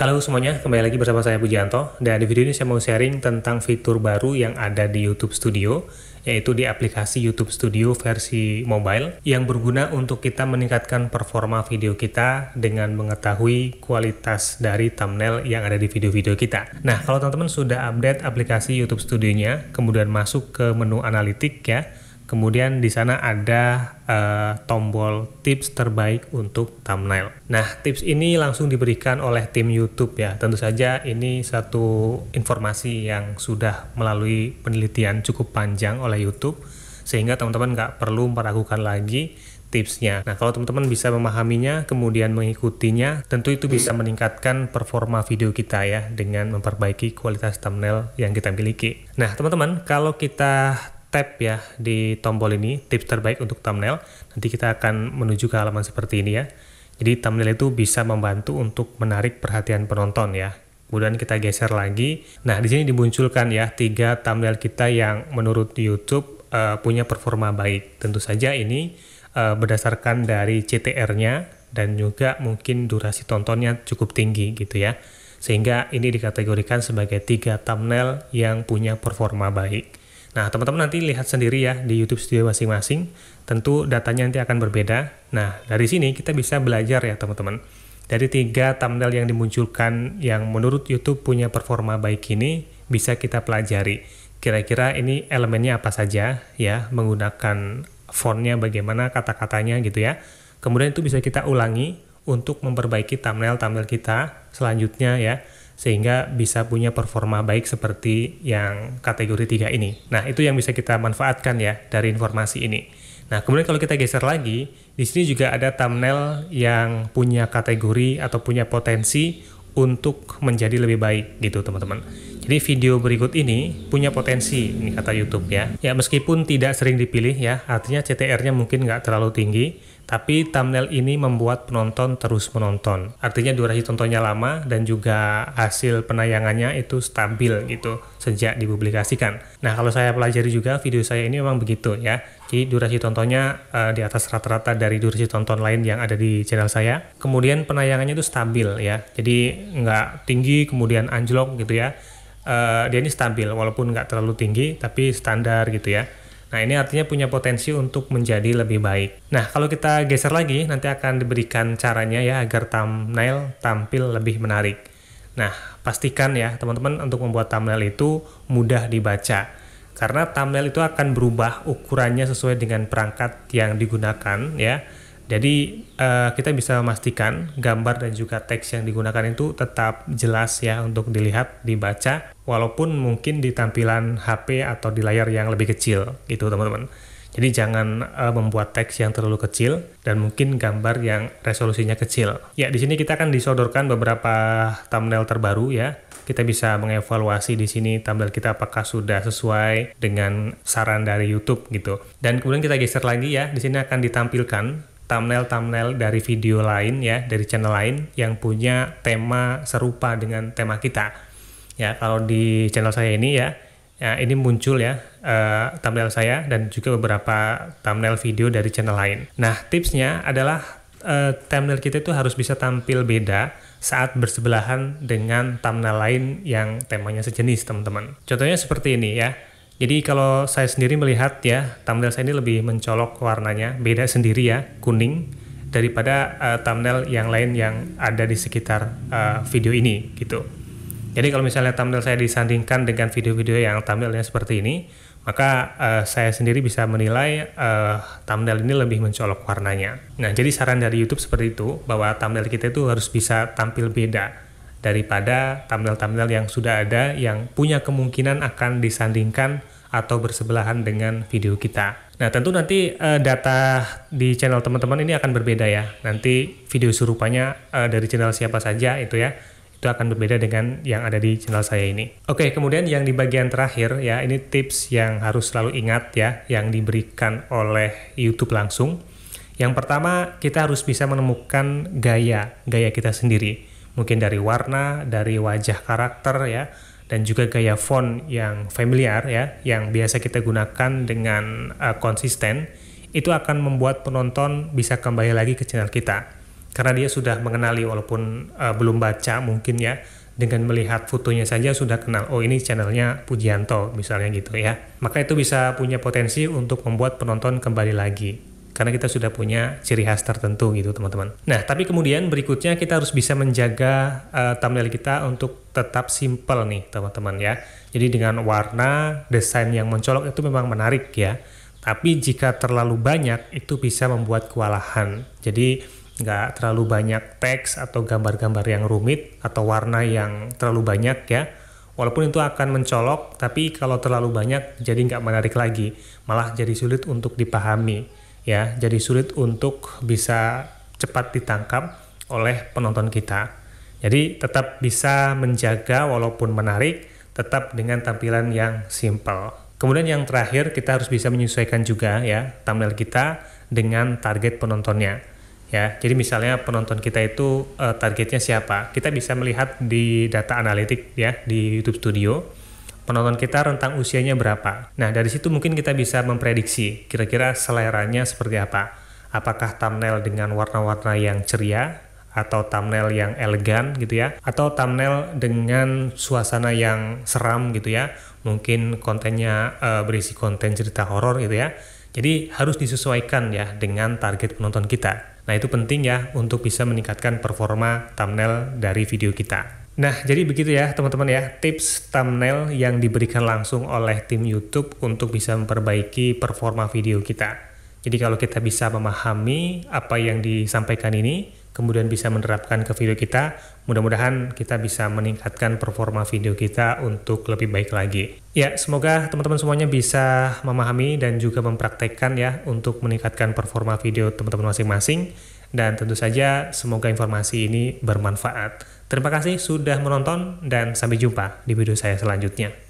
Halo semuanya, kembali lagi bersama saya Pujianto. dan di video ini saya mau sharing tentang fitur baru yang ada di YouTube Studio yaitu di aplikasi YouTube Studio versi mobile yang berguna untuk kita meningkatkan performa video kita dengan mengetahui kualitas dari thumbnail yang ada di video-video kita. Nah, kalau teman-teman sudah update aplikasi YouTube Studionya, kemudian masuk ke menu analitik ya, Kemudian di sana ada uh, tombol tips terbaik untuk thumbnail. Nah, tips ini langsung diberikan oleh tim YouTube ya. Tentu saja ini satu informasi yang sudah melalui penelitian cukup panjang oleh YouTube sehingga teman-teman nggak perlu meragukan lagi tipsnya. Nah, kalau teman-teman bisa memahaminya kemudian mengikutinya, tentu itu bisa meningkatkan performa video kita ya dengan memperbaiki kualitas thumbnail yang kita miliki. Nah, teman-teman, kalau kita tab ya di tombol ini, tips terbaik untuk thumbnail. Nanti kita akan menuju ke halaman seperti ini ya. Jadi thumbnail itu bisa membantu untuk menarik perhatian penonton ya. Kemudian kita geser lagi. Nah, di sini dimunculkan ya tiga thumbnail kita yang menurut YouTube uh, punya performa baik. Tentu saja ini uh, berdasarkan dari CTR-nya dan juga mungkin durasi tontonnya cukup tinggi gitu ya. Sehingga ini dikategorikan sebagai tiga thumbnail yang punya performa baik. Nah, teman-teman nanti lihat sendiri ya di YouTube studio masing-masing. Tentu datanya nanti akan berbeda. Nah, dari sini kita bisa belajar ya teman-teman. Dari tiga thumbnail yang dimunculkan yang menurut YouTube punya performa baik ini, bisa kita pelajari. Kira-kira ini elemennya apa saja ya, menggunakan fontnya bagaimana, kata-katanya gitu ya. Kemudian itu bisa kita ulangi untuk memperbaiki thumbnail-thumbnail kita selanjutnya ya sehingga bisa punya performa baik seperti yang kategori 3 ini. Nah, itu yang bisa kita manfaatkan ya dari informasi ini. Nah, kemudian kalau kita geser lagi, di sini juga ada thumbnail yang punya kategori atau punya potensi untuk menjadi lebih baik gitu, teman-teman. Jadi video berikut ini punya potensi, ini kata YouTube ya. Ya meskipun tidak sering dipilih ya, artinya CTR-nya mungkin nggak terlalu tinggi, tapi thumbnail ini membuat penonton terus menonton. Artinya durasi tontonnya lama dan juga hasil penayangannya itu stabil gitu sejak dipublikasikan. Nah kalau saya pelajari juga video saya ini memang begitu ya. Jadi durasi tontonnya uh, di atas rata-rata dari durasi tonton lain yang ada di channel saya. Kemudian penayangannya itu stabil ya. Jadi nggak tinggi kemudian anjlok gitu ya uh, dia ini stabil walaupun nggak terlalu tinggi tapi standar gitu ya. Nah ini artinya punya potensi untuk menjadi lebih baik. Nah kalau kita geser lagi nanti akan diberikan caranya ya agar thumbnail tampil lebih menarik. Nah pastikan ya teman-teman untuk membuat thumbnail itu mudah dibaca. Karena thumbnail itu akan berubah ukurannya sesuai dengan perangkat yang digunakan ya. Jadi uh, kita bisa memastikan gambar dan juga teks yang digunakan itu tetap jelas ya untuk dilihat, dibaca, walaupun mungkin di tampilan HP atau di layar yang lebih kecil gitu teman-teman. Jadi jangan uh, membuat teks yang terlalu kecil dan mungkin gambar yang resolusinya kecil. Ya di sini kita akan disodorkan beberapa thumbnail terbaru ya. Kita bisa mengevaluasi di sini thumbnail kita apakah sudah sesuai dengan saran dari YouTube gitu. Dan kemudian kita geser lagi ya. Di sini akan ditampilkan thumbnail-thumbnail dari video lain ya, dari channel lain yang punya tema serupa dengan tema kita. Ya, kalau di channel saya ini ya, ya ini muncul ya uh, thumbnail saya dan juga beberapa thumbnail video dari channel lain. Nah, tipsnya adalah uh, thumbnail kita itu harus bisa tampil beda saat bersebelahan dengan thumbnail lain yang temanya sejenis, teman-teman. Contohnya seperti ini ya jadi kalau saya sendiri melihat ya, thumbnail saya ini lebih mencolok warnanya, beda sendiri ya, kuning daripada uh, thumbnail yang lain yang ada di sekitar uh, video ini gitu. Jadi kalau misalnya thumbnail saya disandingkan dengan video-video yang thumbnailnya seperti ini, maka uh, saya sendiri bisa menilai uh, thumbnail ini lebih mencolok warnanya. Nah, jadi saran dari YouTube seperti itu bahwa thumbnail kita itu harus bisa tampil beda daripada thumbnail-thumbnail yang sudah ada yang punya kemungkinan akan disandingkan atau bersebelahan dengan video kita. Nah, tentu nanti uh, data di channel teman-teman ini akan berbeda ya. Nanti video serupanya uh, dari channel siapa saja itu ya itu akan berbeda dengan yang ada di channel saya ini. Oke, kemudian yang di bagian terakhir ya, ini tips yang harus selalu ingat ya, yang diberikan oleh YouTube langsung. Yang pertama, kita harus bisa menemukan gaya, gaya kita sendiri. Mungkin dari warna, dari wajah karakter ya, dan juga gaya font yang familiar ya, yang biasa kita gunakan dengan uh, konsisten, itu akan membuat penonton bisa kembali lagi ke channel kita. Karena dia sudah mengenali walaupun uh, belum baca mungkin ya, dengan melihat fotonya saja sudah kenal, oh ini channelnya Pujianto misalnya gitu ya. Maka itu bisa punya potensi untuk membuat penonton kembali lagi karena kita sudah punya ciri khas tertentu gitu teman-teman. Nah tapi kemudian berikutnya kita harus bisa menjaga uh, thumbnail kita untuk tetap simple nih teman-teman ya. Jadi dengan warna desain yang mencolok itu memang menarik ya. Tapi jika terlalu banyak itu bisa membuat kewalahan. Jadi nggak terlalu banyak teks atau gambar-gambar yang rumit atau warna yang terlalu banyak ya. Walaupun itu akan mencolok, tapi kalau terlalu banyak jadi nggak menarik lagi, malah jadi sulit untuk dipahami ya jadi sulit untuk bisa cepat ditangkap oleh penonton kita. Jadi tetap bisa menjaga walaupun menarik, tetap dengan tampilan yang simple. Kemudian yang terakhir kita harus bisa menyesuaikan juga ya thumbnail kita dengan target penontonnya. Ya, jadi misalnya penonton kita itu uh, targetnya siapa? Kita bisa melihat di data analitik ya di YouTube Studio penonton kita rentang usianya berapa. Nah, dari situ mungkin kita bisa memprediksi kira-kira seleranya seperti apa. Apakah thumbnail dengan warna-warna yang ceria atau thumbnail yang elegan gitu ya atau thumbnail dengan suasana yang seram gitu ya mungkin kontennya e, berisi konten cerita horor gitu ya jadi harus disesuaikan ya dengan target penonton kita nah itu penting ya untuk bisa meningkatkan performa thumbnail dari video kita Nah, jadi begitu ya teman-teman ya, tips thumbnail yang diberikan langsung oleh tim YouTube untuk bisa memperbaiki performa video kita. Jadi kalau kita bisa memahami apa yang disampaikan ini, kemudian bisa menerapkan ke video kita, mudah-mudahan kita bisa meningkatkan performa video kita untuk lebih baik lagi. Ya, semoga teman-teman semuanya bisa memahami dan juga mempraktekkan ya untuk meningkatkan performa video teman-teman masing-masing. Dan tentu saja semoga informasi ini bermanfaat. Terima kasih sudah menonton dan sampai jumpa di video saya selanjutnya.